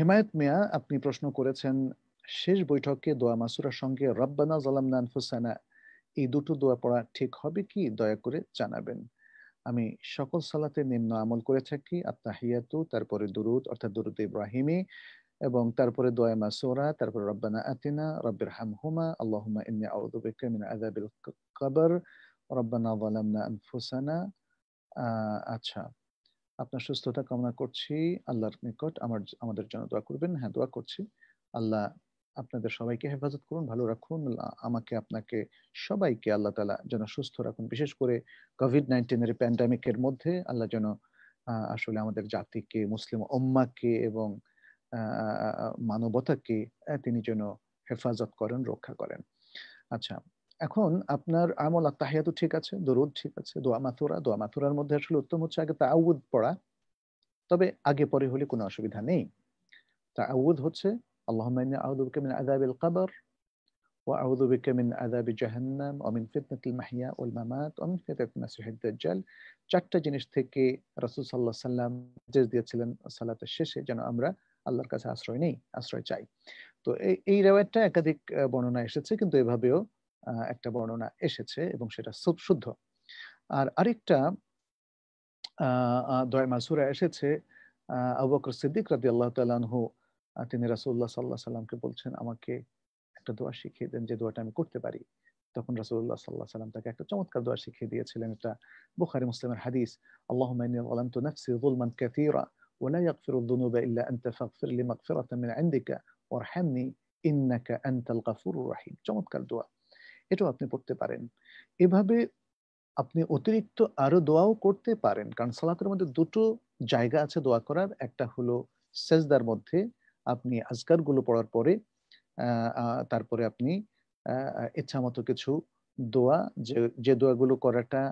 হেমায়ত মিয়া আপনি প্রশ্ন করেছেন শেষ বৈঠকে দোয়া মাসুরার সঙ্গে রব্বানা জালামনা আনফুসানা এই দুটো দোয়া পড়া ঠিক হবে কি দয়া করে জানাবেন আমি সকল সালাতে নিম্ন আমল করে থাকি হিয়াতু তারপরে দুরুদ অর্থাৎ দুরুদ ইব্রাহিমি এবং তারপরে দোয়া মাসুরা তারপরে রব্বানা আতিনা রব্বের হামহুমা আল্লাহুমা ইন্নি আউযু বিকা মিন আযাবিল কবর রব্বানা জালামনা আনফুসানা আচ্ছা আপনার সুস্থতা কামনা করছি আল্লাহর নিকট আমার আমাদের জন্য দোয়া করবেন হ্যাঁ দোয়া করছি আল্লাহ আপনাদের সবাইকে হেফাজত করুন ভালো রাখুন আমাকে আপনাকে সবাইকে আল্লাহ তালা যেন সুস্থ রাখুন বিশেষ করে কোভিড নাইন্টিনের প্যান্ডামিকের মধ্যে আল্লাহ যেন আসলে আমাদের জাতিকে মুসলিম ওম্মাকে এবং মানবতাকে তিনি যেন হেফাজত করেন রক্ষা করেন আচ্ছা এখন আপনার আমল তো ঠিক আছে দরুদ ঠিক আছে দোয়া মাথুরা দোয়া মাথুরার মধ্যে আসলে উত্তম হচ্ছে আগে তাউদ পড়া তবে আগে পরে হলে কোনো অসুবিধা নেই তাউদ হচ্ছে আল্লাহ আউদুবকে মিন আদাবিল কাবর وأعوذ بك অমিন عذاب جهنم ومن فتنة المحيا والممات চারটা জিনিস থেকে রাসূল সাল্লাল্লাহু আলাইহি সাল্লাম নির্দেশ দিয়েছিলেন সালাতের শেষে যেন আমরা আল্লাহর কাছে আশ্রয় নেই আশ্রয় চাই তো এই রেওয়ায়তটা একাধিক বর্ণনা এসেছে কিন্তু এভাবেও একটা বর্ণনা এসেছে এবং সেটা শুদ্ধ আর আরেকটা দয় মাসুরা এসেছে আবু বকর সিদ্দিক রাজি আল্লাহ তালানহু তিনি রাসুল্লাহ সাল্লাহ সাল্লামকে বলছেন আমাকে একটা দোয়া শিখিয়ে দেন যে দোয়াটা আমি করতে পারি তখন রাসুল্লাহ সাল্লাহ সাল্লাম তাকে একটা চমৎকার দোয়া শিখিয়ে দিয়েছিলেন এটা বুখারি মুসলিমের হাদিস আল্লাহ আলামতু নাফসি যুলমান কাসীরা ولا يغفر الذنوب إلا أنت فاغفر لي مغفرة من عندك وارحمني إنك أنت الغفور الرحيم চমৎকার দোয়া এটাও আপনি পড়তে পারেন এভাবে আপনি অতিরিক্ত আরো দোয়াও করতে পারেন কারণ সালাতের মধ্যে দুটো জায়গা আছে দোয়া করার একটা হলো সেজদার মধ্যে আপনি গুলো পড়ার পরে তারপরে আপনি ইচ্ছা মতো কিছু দোয়া যে যে দোয়াগুলো করাটা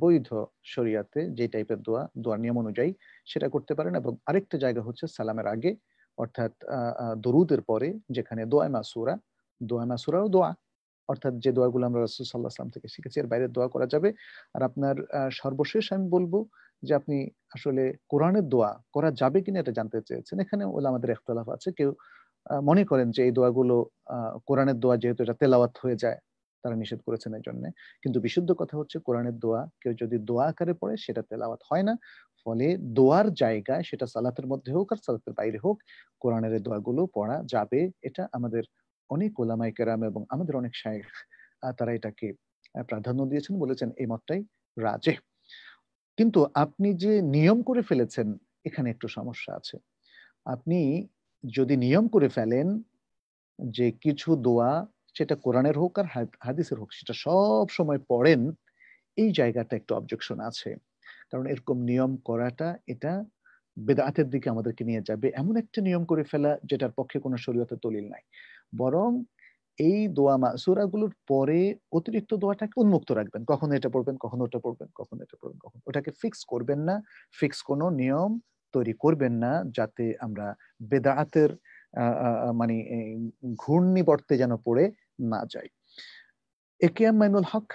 বৈধ শরিয়াতে যে টাইপের দোয়া দোয়ার নিয়ম অনুযায়ী সেটা করতে পারেন এবং আরেকটা জায়গা হচ্ছে সালামের আগে অর্থাৎ দরুদের পরে যেখানে দোয়া মাসুরা দোয়া মাসুরাও দোয়া অর্থাৎ যে দোয়াগুলো আমরা রাসুল সাল্লাহ আসলাম থেকে শিখেছি এর বাইরে দোয়া করা যাবে আর আপনার সর্বশেষ আমি বলবো যে আপনি আসলে কোরআনের দোয়া করা যাবে কিনা এটা জানতে চেয়েছেন এখানে ওলা আমাদের একতলাফ আছে কেউ মনে করেন যে এই দোয়াগুলো কোরআনের দোয়া যেহেতু এটা তেলাওয়াত হয়ে যায় তারা নিষেধ করেছেন এই জন্য কিন্তু বিশুদ্ধ কথা হচ্ছে কোরআনের দোয়া কেউ যদি দোয়া আকারে পড়ে সেটা তেলাওয়াত হয় না ফলে দোয়ার জায়গায় সেটা সালাতের মধ্যে হোক আর সালাতের বাইরে হোক কোরআনের দোয়াগুলো পড়া যাবে এটা আমাদের অনেক ওলামাই কেরাম এবং আমাদের অনেক শায়েখ তারা এটাকে প্রাধান্য দিয়েছেন বলেছেন এই মতটাই রাজে কিন্তু আপনি যে নিয়ম করে ফেলেছেন এখানে একটু সমস্যা আছে আপনি যদি নিয়ম করে ফেলেন যে কিছু দোয়া সেটা কোরআনের হোক আর হাদিসের হোক সেটা সব সময় পড়েন এই জায়গাটা একটু অবজেকশন আছে কারণ এরকম নিয়ম করাটা এটা বেদাতের দিকে আমাদেরকে নিয়ে যাবে এমন একটা নিয়ম করে ফেলা যেটার পক্ষে কোনো শরীয়তে দলিল নাই বরং এই দোয়া মাসুরাগুলোর পরে অতিরিক্ত দোয়াটাকে উন্মুক্ত রাখবেন কখন এটা পড়বেন কখন ওটা পড়বেন কখন এটা পড়বেন কখন ওটাকে ফিক্স করবেন না ফিক্স কোনো নিয়ম তৈরি করবেন না যাতে আমরা বেদাতের মানে ঘূর্ণিবর্তে যেন পড়ে না যাই একে এম মাইনুল হক